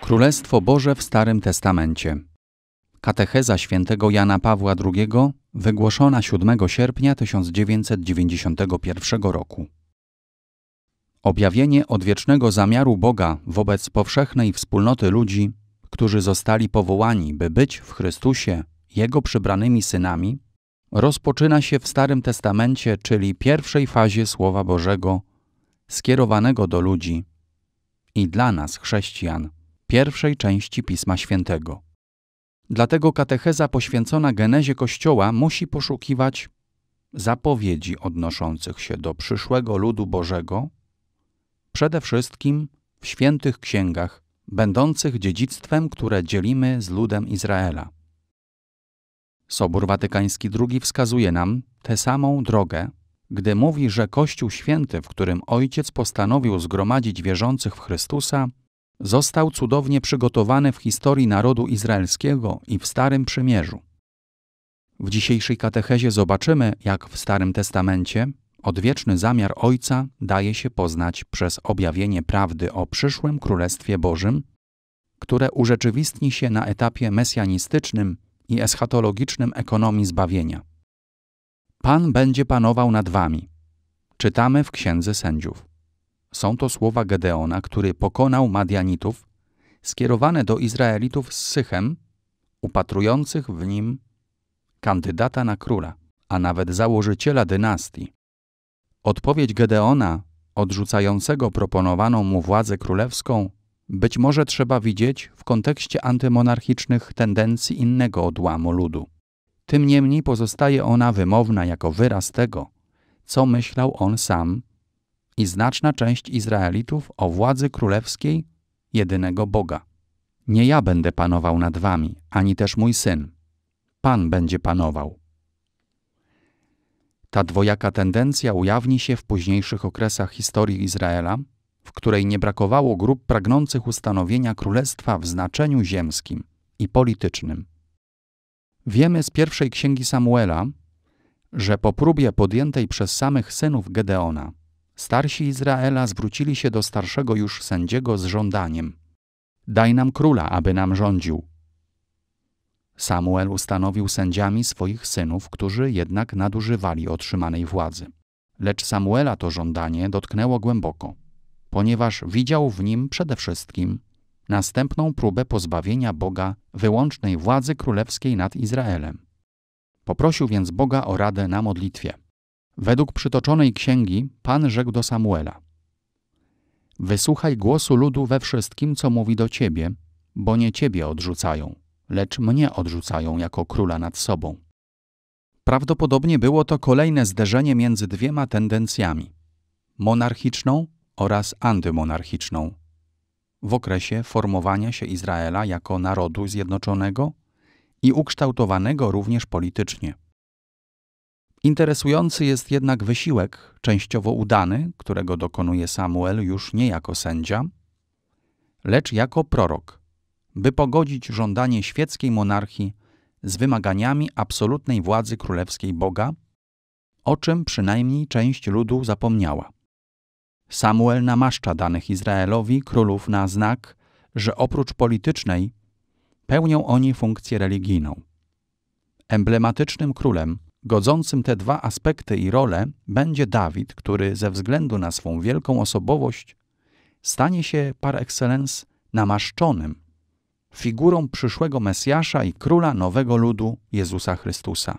Królestwo Boże w Starym Testamencie. Katecheza świętego Jana Pawła II, wygłoszona 7 sierpnia 1991 roku. Objawienie odwiecznego zamiaru Boga wobec powszechnej wspólnoty ludzi, którzy zostali powołani, by być w Chrystusie, Jego przybranymi synami, rozpoczyna się w Starym Testamencie, czyli pierwszej fazie Słowa Bożego, skierowanego do ludzi i dla nas, chrześcijan pierwszej części Pisma Świętego. Dlatego katecheza poświęcona genezie Kościoła musi poszukiwać zapowiedzi odnoszących się do przyszłego ludu Bożego, przede wszystkim w świętych księgach, będących dziedzictwem, które dzielimy z ludem Izraela. Sobór Watykański II wskazuje nam tę samą drogę, gdy mówi, że Kościół Święty, w którym Ojciec postanowił zgromadzić wierzących w Chrystusa, został cudownie przygotowany w historii narodu izraelskiego i w Starym Przymierzu. W dzisiejszej katechezie zobaczymy, jak w Starym Testamencie odwieczny zamiar Ojca daje się poznać przez objawienie prawdy o przyszłym Królestwie Bożym, które urzeczywistni się na etapie mesjanistycznym i eschatologicznym ekonomii zbawienia. Pan będzie panował nad wami. Czytamy w Księdze Sędziów. Są to słowa Gedeona, który pokonał Madianitów, skierowane do Izraelitów z Sychem, upatrujących w nim kandydata na króla, a nawet założyciela dynastii. Odpowiedź Gedeona, odrzucającego proponowaną mu władzę królewską, być może trzeba widzieć w kontekście antymonarchicznych tendencji innego odłamu ludu. Tym niemniej pozostaje ona wymowna jako wyraz tego, co myślał on sam i znaczna część Izraelitów o władzy królewskiej jedynego Boga. Nie ja będę panował nad wami, ani też mój syn. Pan będzie panował. Ta dwojaka tendencja ujawni się w późniejszych okresach historii Izraela, w której nie brakowało grup pragnących ustanowienia królestwa w znaczeniu ziemskim i politycznym. Wiemy z pierwszej księgi Samuela, że po próbie podjętej przez samych synów Gedeona starsi Izraela zwrócili się do starszego już sędziego z żądaniem: Daj nam króla, aby nam rządził. Samuel ustanowił sędziami swoich synów, którzy jednak nadużywali otrzymanej władzy. Lecz Samuela to żądanie dotknęło głęboko, ponieważ widział w nim przede wszystkim następną próbę pozbawienia Boga wyłącznej władzy królewskiej nad Izraelem. Poprosił więc Boga o radę na modlitwie. Według przytoczonej księgi Pan rzekł do Samuela: Wysłuchaj głosu ludu we wszystkim, co mówi do ciebie, bo nie ciebie odrzucają, lecz mnie odrzucają jako króla nad sobą. Prawdopodobnie było to kolejne zderzenie między dwiema tendencjami monarchiczną oraz antymonarchiczną w okresie formowania się Izraela jako narodu zjednoczonego i ukształtowanego również politycznie. Interesujący jest jednak wysiłek, częściowo udany, którego dokonuje Samuel już nie jako sędzia, lecz jako prorok, by pogodzić żądanie świeckiej monarchii z wymaganiami absolutnej władzy królewskiej Boga, o czym przynajmniej część ludu zapomniała. Samuel namaszcza danych Izraelowi królów na znak, że oprócz politycznej pełnią oni funkcję religijną. Emblematycznym królem Godzącym te dwa aspekty i role będzie Dawid, który ze względu na swą wielką osobowość stanie się par excellence namaszczonym, figurą przyszłego Mesjasza i króla nowego ludu Jezusa Chrystusa.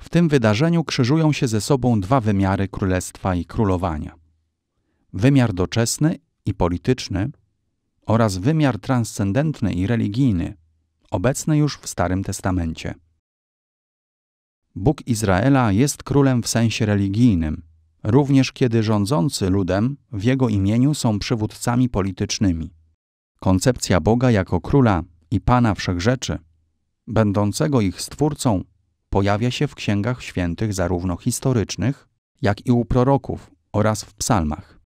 W tym wydarzeniu krzyżują się ze sobą dwa wymiary królestwa i królowania. Wymiar doczesny i polityczny oraz wymiar transcendentny i religijny, obecny już w Starym Testamencie. Bóg Izraela jest królem w sensie religijnym, również kiedy rządzący ludem w jego imieniu są przywódcami politycznymi. Koncepcja Boga jako króla i pana wszechrzeczy, będącego ich stwórcą, pojawia się w księgach świętych zarówno historycznych, jak i u proroków oraz w psalmach.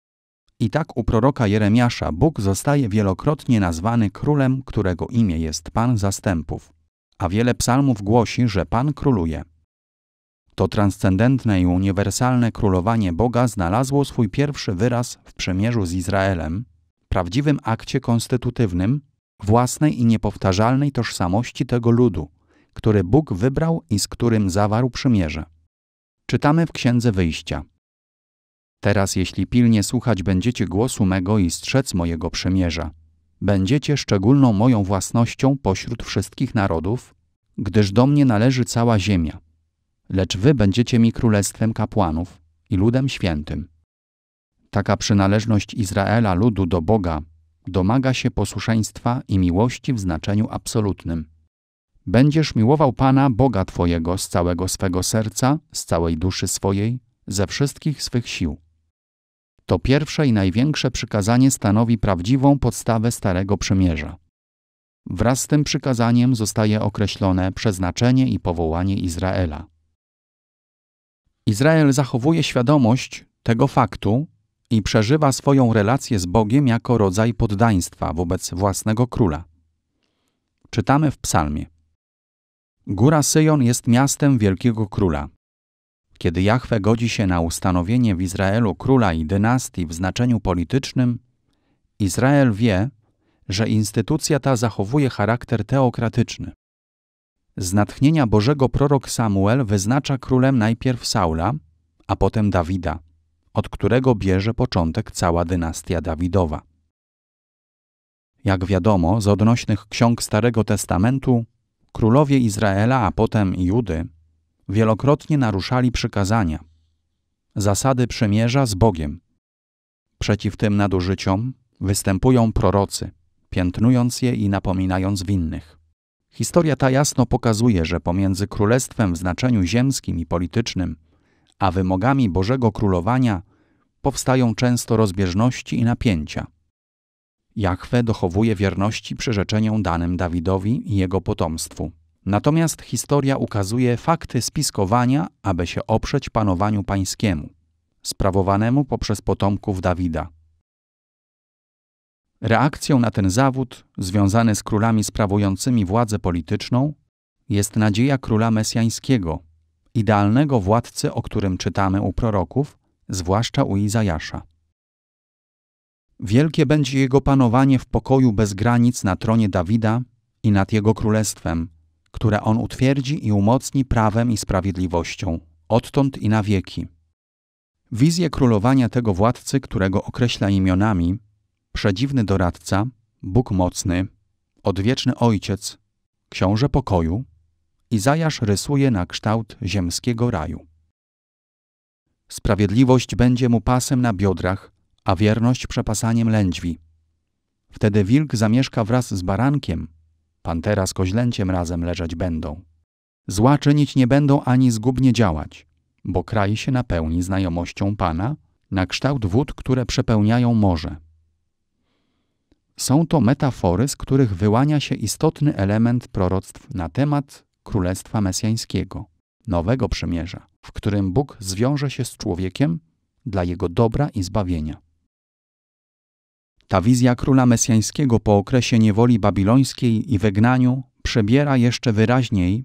I tak u proroka Jeremiasza Bóg zostaje wielokrotnie nazwany królem, którego imię jest Pan zastępów, a wiele psalmów głosi, że Pan króluje. To transcendentne i uniwersalne królowanie Boga znalazło swój pierwszy wyraz w przemierzu z Izraelem, prawdziwym akcie konstytutywnym własnej i niepowtarzalnej tożsamości tego ludu, który Bóg wybrał i z którym zawarł przymierze. Czytamy w Księdze Wyjścia. Teraz, jeśli pilnie słuchać będziecie głosu mego i strzec mojego przymierza, będziecie szczególną moją własnością pośród wszystkich narodów, gdyż do mnie należy cała ziemia lecz wy będziecie mi królestwem kapłanów i ludem świętym. Taka przynależność Izraela ludu do Boga domaga się posłuszeństwa i miłości w znaczeniu absolutnym. Będziesz miłował Pana Boga Twojego z całego swego serca, z całej duszy swojej, ze wszystkich swych sił. To pierwsze i największe przykazanie stanowi prawdziwą podstawę Starego Przymierza. Wraz z tym przykazaniem zostaje określone przeznaczenie i powołanie Izraela. Izrael zachowuje świadomość tego faktu i przeżywa swoją relację z Bogiem jako rodzaj poddaństwa wobec własnego króla. Czytamy w Psalmie: Góra Syjon jest miastem wielkiego króla. Kiedy Jahwe godzi się na ustanowienie w Izraelu króla i dynastii w znaczeniu politycznym, Izrael wie, że instytucja ta zachowuje charakter teokratyczny. Z natchnienia Bożego prorok Samuel wyznacza królem najpierw Saula, a potem Dawida, od którego bierze początek cała dynastia Dawidowa. Jak wiadomo z odnośnych ksiąg Starego Testamentu, królowie Izraela, a potem Judy, wielokrotnie naruszali przykazania, zasady przymierza z Bogiem. Przeciw tym nadużyciom występują prorocy, piętnując je i napominając winnych. Historia ta jasno pokazuje, że pomiędzy królestwem w znaczeniu ziemskim i politycznym, a wymogami Bożego Królowania powstają często rozbieżności i napięcia. Jachwe dochowuje wierności przyrzeczeniom danym Dawidowi i jego potomstwu. Natomiast historia ukazuje fakty spiskowania, aby się oprzeć panowaniu pańskiemu, sprawowanemu poprzez potomków Dawida. Reakcją na ten zawód, związany z królami sprawującymi władzę polityczną, jest nadzieja króla mesjańskiego, idealnego władcy, o którym czytamy u proroków, zwłaszcza u Izajasza. Wielkie będzie jego panowanie w pokoju bez granic na tronie Dawida i nad jego królestwem, które on utwierdzi i umocni prawem i sprawiedliwością, odtąd i na wieki. Wizję królowania tego władcy, którego określa imionami, przedziwny doradca, Bóg mocny, odwieczny ojciec, książę pokoju, Izajasz rysuje na kształt ziemskiego raju. Sprawiedliwość będzie mu pasem na biodrach, a wierność przepasaniem lędźwi. Wtedy wilk zamieszka wraz z barankiem, pantera z koźlęciem razem leżeć będą. Zła czynić nie będą ani zgubnie działać, bo kraj się napełni znajomością Pana na kształt wód, które przepełniają morze. Są to metafory, z których wyłania się istotny element proroctw na temat Królestwa Mesjańskiego, nowego przymierza, w którym Bóg zwiąże się z człowiekiem dla jego dobra i zbawienia. Ta wizja króla mesjańskiego po okresie niewoli babilońskiej i wygnaniu przebiera jeszcze wyraźniej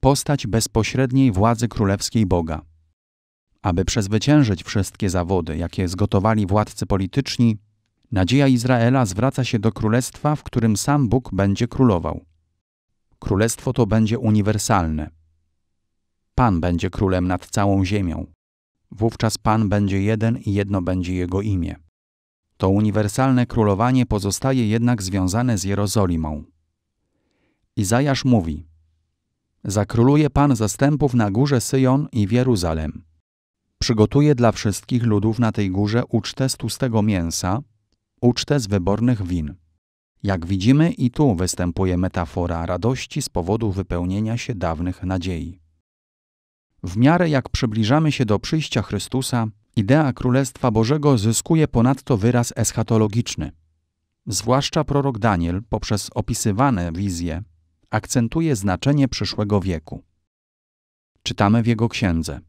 postać bezpośredniej władzy królewskiej Boga. Aby przezwyciężyć wszystkie zawody, jakie zgotowali władcy polityczni, Nadzieja Izraela zwraca się do królestwa, w którym sam Bóg będzie królował. Królestwo to będzie uniwersalne. Pan będzie królem nad całą ziemią. Wówczas Pan będzie jeden i jedno będzie jego imię. To uniwersalne królowanie pozostaje jednak związane z Jerozolimą. Izajasz mówi: Zakróluje Pan zastępów na górze Syjon i w Jeruzalem. Przygotuje dla wszystkich ludów na tej górze ucztę z tłustego mięsa, ucztę z wybornych win. Jak widzimy, i tu występuje metafora radości z powodu wypełnienia się dawnych nadziei. W miarę jak przybliżamy się do przyjścia Chrystusa, idea Królestwa Bożego zyskuje ponadto wyraz eschatologiczny. Zwłaszcza prorok Daniel, poprzez opisywane wizje, akcentuje znaczenie przyszłego wieku. Czytamy w jego księdze: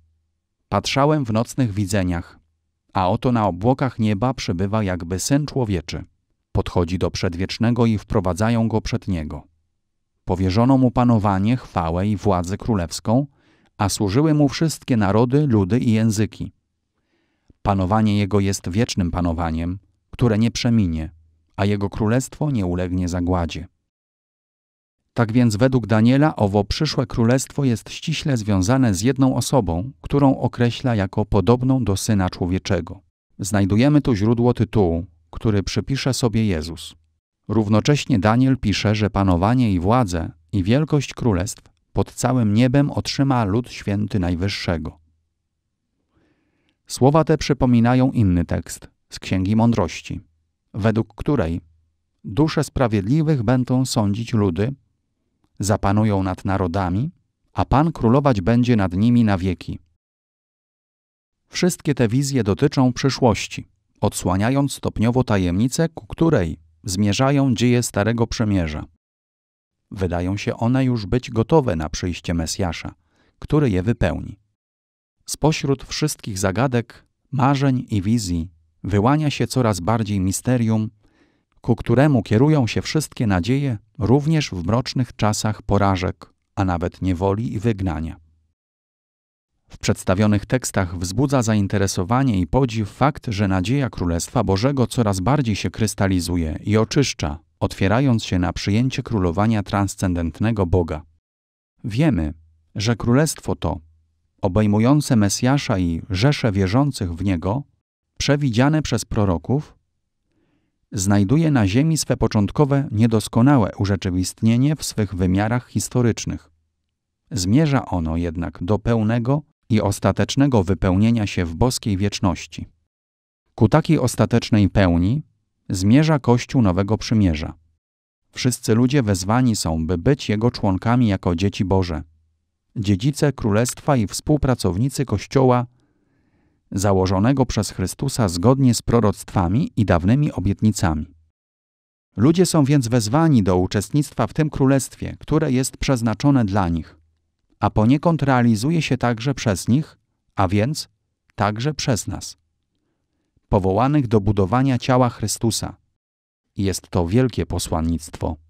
Patrzałem w nocnych widzeniach, a oto na obłokach nieba przebywa jakby sen człowieczy. Podchodzi do przedwiecznego i wprowadzają go przed niego. Powierzono mu panowanie, chwałę i władzę królewską, a służyły mu wszystkie narody, ludy i języki. Panowanie jego jest wiecznym panowaniem, które nie przeminie, a jego królestwo nie ulegnie zagładzie. Tak więc według Daniela owo przyszłe królestwo jest ściśle związane z jedną osobą, którą określa jako podobną do Syna Człowieczego. Znajdujemy tu źródło tytułu, który przypisze sobie Jezus. Równocześnie Daniel pisze, że panowanie i władzę i wielkość królestw pod całym niebem otrzyma lud święty Najwyższego. Słowa te przypominają inny tekst z Księgi Mądrości, według której dusze sprawiedliwych będą sądzić ludy, zapanują nad narodami, a Pan królować będzie nad nimi na wieki. Wszystkie te wizje dotyczą przyszłości, odsłaniając stopniowo tajemnicę, ku której zmierzają dzieje Starego Przymierza. Wydają się one już być gotowe na przyjście Mesjasza, który je wypełni. Spośród wszystkich zagadek, marzeń i wizji wyłania się coraz bardziej misterium ku któremu kierują się wszystkie nadzieje, również w mrocznych czasach porażek, a nawet niewoli i wygnania. W przedstawionych tekstach wzbudza zainteresowanie i podziw fakt, że nadzieja Królestwa Bożego coraz bardziej się krystalizuje i oczyszcza, otwierając się na przyjęcie królowania transcendentnego Boga. Wiemy, że królestwo to, obejmujące Mesjasza i rzesze wierzących w niego, przewidziane przez proroków, znajduje na Ziemi swe początkowe, niedoskonałe urzeczywistnienie w swych wymiarach historycznych. Zmierza ono jednak do pełnego i ostatecznego wypełnienia się w boskiej wieczności. Ku takiej ostatecznej pełni zmierza Kościół Nowego Przymierza. Wszyscy ludzie wezwani są, by być jego członkami jako dzieci Boże. Dziedzice Królestwa i współpracownicy Kościoła założonego przez Chrystusa zgodnie z proroctwami i dawnymi obietnicami. Ludzie są więc wezwani do uczestnictwa w tym królestwie, które jest przeznaczone dla nich, a poniekąd realizuje się także przez nich, a więc także przez nas. Powołanych do budowania ciała Chrystusa. Jest to wielkie posłannictwo.